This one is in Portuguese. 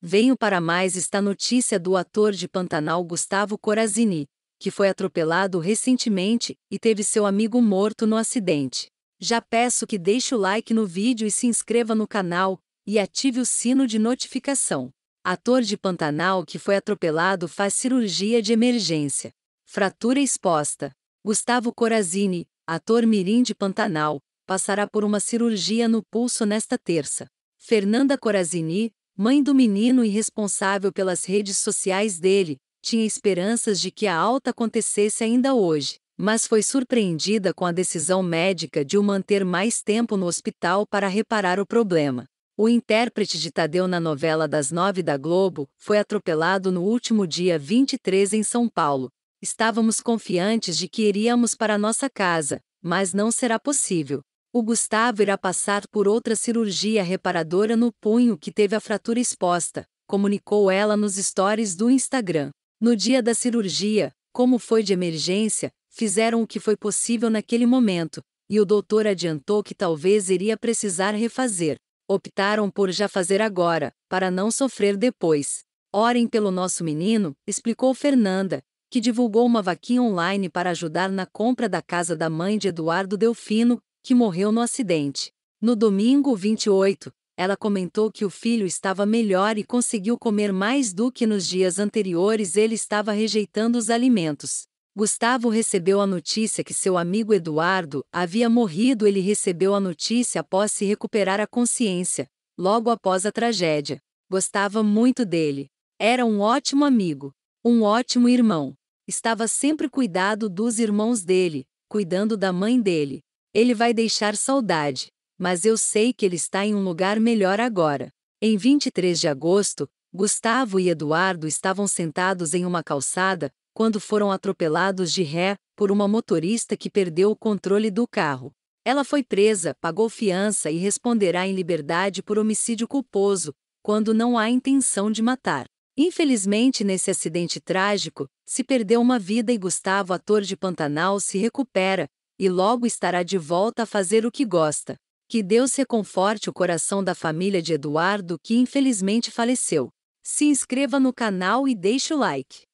Venho para mais esta notícia do ator de Pantanal Gustavo Corazini, que foi atropelado recentemente e teve seu amigo morto no acidente. Já peço que deixe o like no vídeo e se inscreva no canal e ative o sino de notificação. Ator de Pantanal que foi atropelado faz cirurgia de emergência. Fratura exposta. Gustavo Corazini, ator mirim de Pantanal, passará por uma cirurgia no pulso nesta terça. Fernanda Corazini, mãe do menino e responsável pelas redes sociais dele, tinha esperanças de que a alta acontecesse ainda hoje, mas foi surpreendida com a decisão médica de o manter mais tempo no hospital para reparar o problema. O intérprete de Tadeu na novela das nove da Globo foi atropelado no último dia 23 em São Paulo. Estávamos confiantes de que iríamos para nossa casa, mas não será possível. O Gustavo irá passar por outra cirurgia reparadora no punho que teve a fratura exposta, comunicou ela nos stories do Instagram. No dia da cirurgia, como foi de emergência, fizeram o que foi possível naquele momento, e o doutor adiantou que talvez iria precisar refazer. Optaram por já fazer agora, para não sofrer depois. Orem pelo nosso menino, explicou Fernanda, que divulgou uma vaquinha online para ajudar na compra da casa da mãe de Eduardo Delfino, que morreu no acidente. No domingo 28, ela comentou que o filho estava melhor e conseguiu comer mais do que nos dias anteriores ele estava rejeitando os alimentos. Gustavo recebeu a notícia que seu amigo Eduardo havia morrido. Ele recebeu a notícia após se recuperar a consciência, logo após a tragédia. Gostava muito dele. Era um ótimo amigo, um ótimo irmão. Estava sempre cuidado dos irmãos dele, cuidando da mãe dele. Ele vai deixar saudade, mas eu sei que ele está em um lugar melhor agora. Em 23 de agosto, Gustavo e Eduardo estavam sentados em uma calçada quando foram atropelados de ré por uma motorista que perdeu o controle do carro. Ela foi presa, pagou fiança e responderá em liberdade por homicídio culposo, quando não há intenção de matar. Infelizmente, nesse acidente trágico, se perdeu uma vida e Gustavo, ator de Pantanal, se recupera, e logo estará de volta a fazer o que gosta. Que Deus reconforte o coração da família de Eduardo, que infelizmente faleceu. Se inscreva no canal e deixe o like.